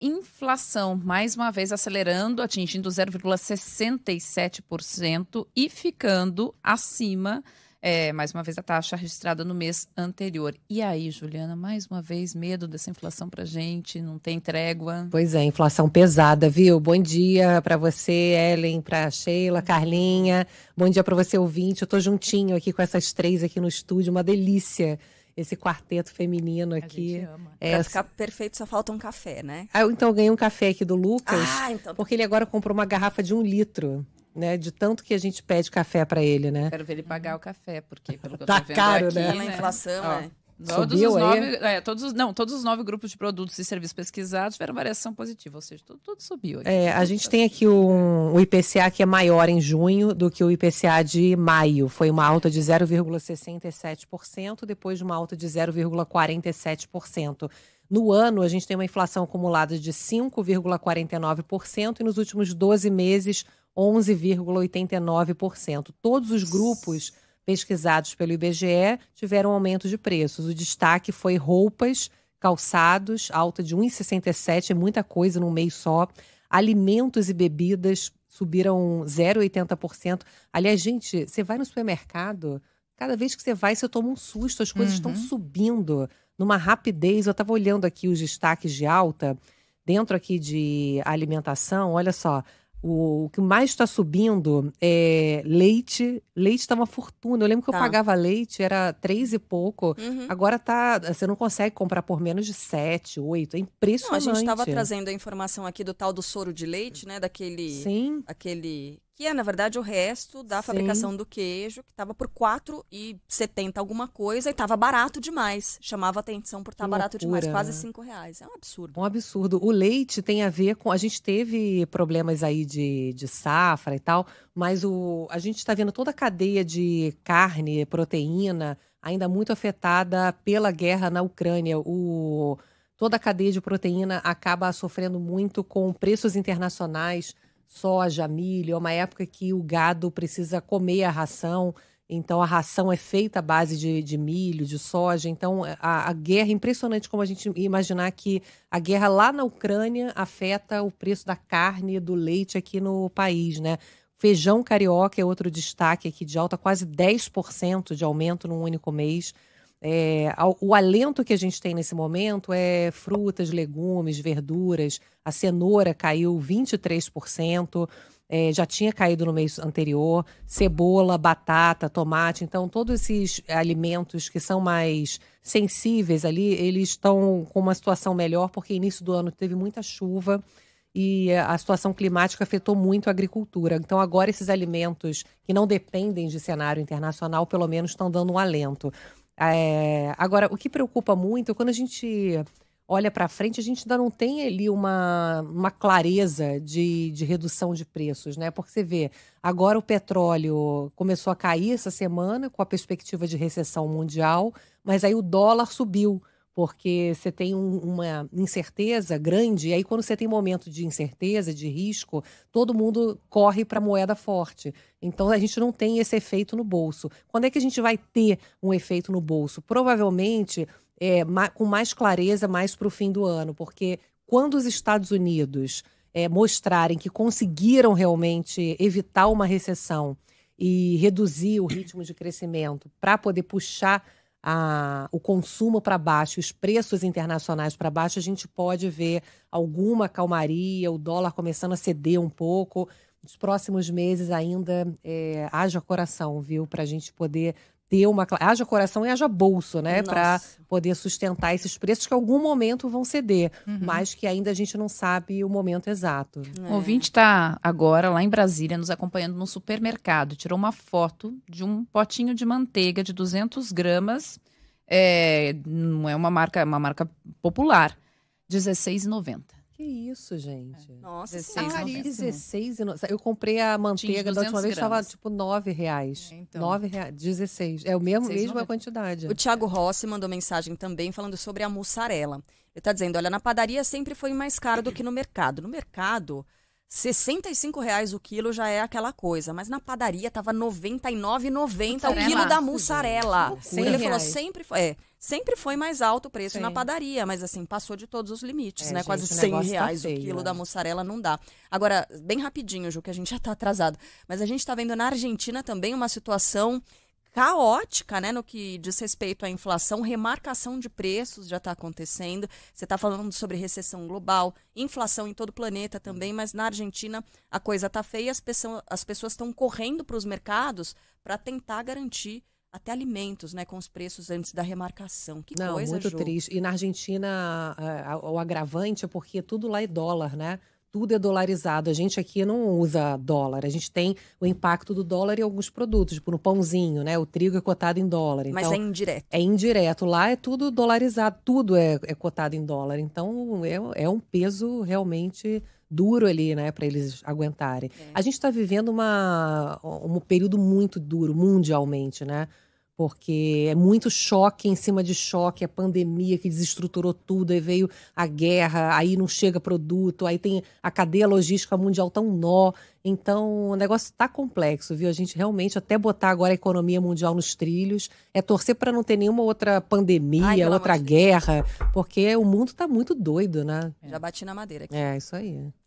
inflação, mais uma vez acelerando, atingindo 0,67% e ficando acima, é, mais uma vez, da taxa registrada no mês anterior. E aí, Juliana, mais uma vez, medo dessa inflação para gente, não tem trégua. Pois é, inflação pesada, viu? Bom dia para você, Ellen, para Sheila, Carlinha. Bom dia para você, ouvinte. Eu estou juntinho aqui com essas três aqui no estúdio, uma delícia esse quarteto feminino aqui. A gente ama. É, pra ficar perfeito só falta um café, né? Ah, então eu ganhei um café aqui do Lucas, ah, então... Tá porque ele agora comprou uma garrafa de um litro. Né, de tanto que a gente pede café para ele, né? Quero ver ele pagar o café, porque pelo que eu tá tô tá vendo caro, aqui, né? Pela né? inflação, né? Ó, Todos Subiu os nove, é, todos não, todos os nove grupos de produtos e serviços pesquisados tiveram variação positiva, ou seja, tudo, tudo subiu. Aqui, é, a gente tem aqui um, o IPCA que é maior em junho do que o IPCA de maio. Foi uma alta de 0,67%, depois de uma alta de 0,47%. No ano, a gente tem uma inflação acumulada de 5,49% e nos últimos 12 meses, 11,89%. Todos os grupos pesquisados pelo IBGE tiveram aumento de preços. O destaque foi roupas, calçados, alta de 1,67, é muita coisa num mês só. Alimentos e bebidas subiram 0,80%. Aliás, gente, você vai no supermercado, cada vez que você vai, você toma um susto, as coisas uhum. estão subindo numa rapidez. Eu estava olhando aqui os destaques de alta, dentro aqui de alimentação, olha só. O, o que mais está subindo é leite. Leite está uma fortuna. Eu lembro que tá. eu pagava leite, era três e pouco. Uhum. Agora tá. Você não consegue comprar por menos de sete, oito. É impressionante. Não, a gente estava trazendo a informação aqui do tal do soro de leite, né? Daquele. Sim. Aquele que é, na verdade, o resto da Sim. fabricação do queijo, que estava por 4,70 alguma coisa e estava barato demais. Chamava atenção por tá estar barato demais, quase R$ reais. É um absurdo. Um absurdo. O leite tem a ver com... A gente teve problemas aí de, de safra e tal, mas o, a gente está vendo toda a cadeia de carne, proteína, ainda muito afetada pela guerra na Ucrânia. O... Toda a cadeia de proteína acaba sofrendo muito com preços internacionais, soja, milho. É uma época que o gado precisa comer a ração. Então, a ração é feita à base de, de milho, de soja. Então, a, a guerra, é impressionante como a gente imaginar que a guerra lá na Ucrânia afeta o preço da carne, do leite aqui no país, né? Feijão carioca é outro destaque aqui de alta, quase 10% de aumento num único mês. É, o alento que a gente tem nesse momento é frutas, legumes, verduras. A cenoura caiu 23%, é, já tinha caído no mês anterior. Cebola, batata, tomate. Então, todos esses alimentos que são mais sensíveis ali, eles estão com uma situação melhor, porque início do ano teve muita chuva e a situação climática afetou muito a agricultura. Então, agora esses alimentos que não dependem de cenário internacional, pelo menos estão dando um alento. É, agora, o que preocupa muito, é quando a gente olha para frente, a gente ainda não tem ali uma, uma clareza de, de redução de preços, né? Porque você vê, agora o petróleo começou a cair essa semana, com a perspectiva de recessão mundial, mas aí o dólar subiu porque você tem um, uma incerteza grande, e aí quando você tem momento de incerteza, de risco, todo mundo corre para a moeda forte. Então a gente não tem esse efeito no bolso. Quando é que a gente vai ter um efeito no bolso? Provavelmente é, com mais clareza, mais para o fim do ano, porque quando os Estados Unidos é, mostrarem que conseguiram realmente evitar uma recessão e reduzir o ritmo de crescimento para poder puxar a, o consumo para baixo, os preços internacionais para baixo, a gente pode ver alguma calmaria, o dólar começando a ceder um pouco nos próximos meses ainda é, haja coração, viu? Para a gente poder ter uma. Haja coração e haja bolso, né? Para poder sustentar esses preços que em algum momento vão ceder, uhum. mas que ainda a gente não sabe o momento exato. É. O ouvinte está agora lá em Brasília nos acompanhando no supermercado. Tirou uma foto de um potinho de manteiga de 200 gramas. É, não é uma marca, é uma marca popular. R$16,90. Que isso, é. gente. Nossa, 16, tá 16 Eu comprei a manteiga da última vez, estava tipo 9 reais. É, então. 9 reais, 16. É o mesmo, 16, mesma 90. quantidade. O Thiago Rossi mandou mensagem também falando sobre a mussarela. Ele está dizendo, olha, na padaria sempre foi mais caro do que no mercado. No mercado, 65 reais o quilo já é aquela coisa, mas na padaria tava 99,90 então, o quilo da mussarela. Ele falou sempre foi, é, sempre foi mais alto o preço Sim. na padaria, mas assim passou de todos os limites, é, né? Gente, Quase 100 tá reais tá o quilo é. da mussarela não dá. Agora, bem rapidinho, Ju, que a gente já tá atrasado, mas a gente tá vendo na Argentina também uma situação caótica, né, no que diz respeito à inflação, remarcação de preços já está acontecendo. Você está falando sobre recessão global, inflação em todo o planeta também, mas na Argentina a coisa está feia, as, pessoa, as pessoas estão correndo para os mercados para tentar garantir até alimentos, né, com os preços antes da remarcação. Que Não, coisa, muito triste. E na Argentina, eh, o agravante é porque tudo lá é dólar, né? tudo é dolarizado. A gente aqui não usa dólar, a gente tem o impacto do dólar em alguns produtos, tipo no pãozinho, né? O trigo é cotado em dólar. Mas então, é indireto. É indireto. Lá é tudo dolarizado, tudo é, é cotado em dólar. Então é, é um peso realmente duro ali, né, para eles aguentarem. É. A gente está vivendo uma, um período muito duro mundialmente, né? porque é muito choque em cima de choque, a pandemia que desestruturou tudo, aí veio a guerra, aí não chega produto, aí tem a cadeia logística mundial tão nó. Então, o negócio está complexo, viu? A gente realmente até botar agora a economia mundial nos trilhos, é torcer para não ter nenhuma outra pandemia, Ai, outra guerra, porque o mundo está muito doido, né? Já bati na madeira aqui. É, isso aí.